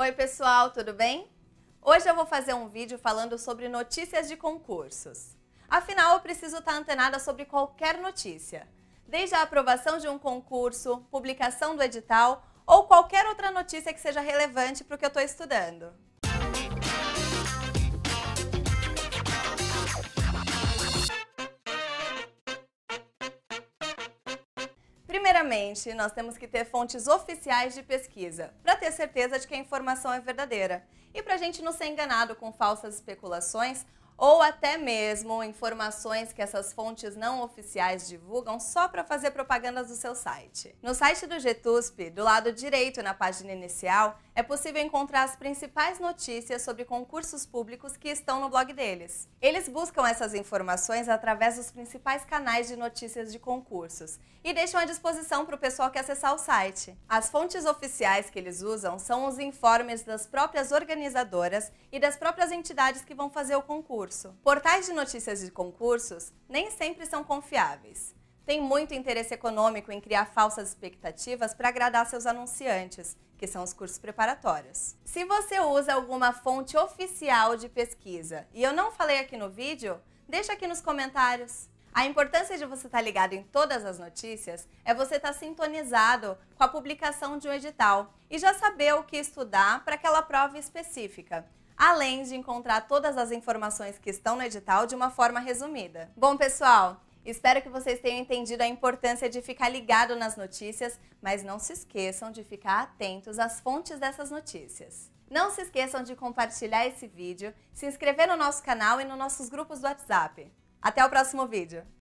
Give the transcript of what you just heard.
Oi, pessoal, tudo bem? Hoje eu vou fazer um vídeo falando sobre notícias de concursos. Afinal, eu preciso estar antenada sobre qualquer notícia, desde a aprovação de um concurso, publicação do edital ou qualquer outra notícia que seja relevante para o que eu estou estudando. Primeiramente, nós temos que ter fontes oficiais de pesquisa, para ter certeza de que a informação é verdadeira e para a gente não ser enganado com falsas especulações ou até mesmo informações que essas fontes não oficiais divulgam só para fazer propagandas do seu site. No site do GetUSP, do lado direito na página inicial, é possível encontrar as principais notícias sobre concursos públicos que estão no blog deles. Eles buscam essas informações através dos principais canais de notícias de concursos e deixam à disposição para o pessoal que acessar o site. As fontes oficiais que eles usam são os informes das próprias organizadoras e das próprias entidades que vão fazer o concurso. Portais de notícias de concursos nem sempre são confiáveis tem muito interesse econômico em criar falsas expectativas para agradar seus anunciantes, que são os cursos preparatórios. Se você usa alguma fonte oficial de pesquisa, e eu não falei aqui no vídeo, deixa aqui nos comentários. A importância de você estar tá ligado em todas as notícias é você estar tá sintonizado com a publicação de um edital e já saber o que estudar para aquela prova específica, além de encontrar todas as informações que estão no edital de uma forma resumida. Bom, pessoal, Espero que vocês tenham entendido a importância de ficar ligado nas notícias, mas não se esqueçam de ficar atentos às fontes dessas notícias. Não se esqueçam de compartilhar esse vídeo, se inscrever no nosso canal e nos nossos grupos do WhatsApp. Até o próximo vídeo!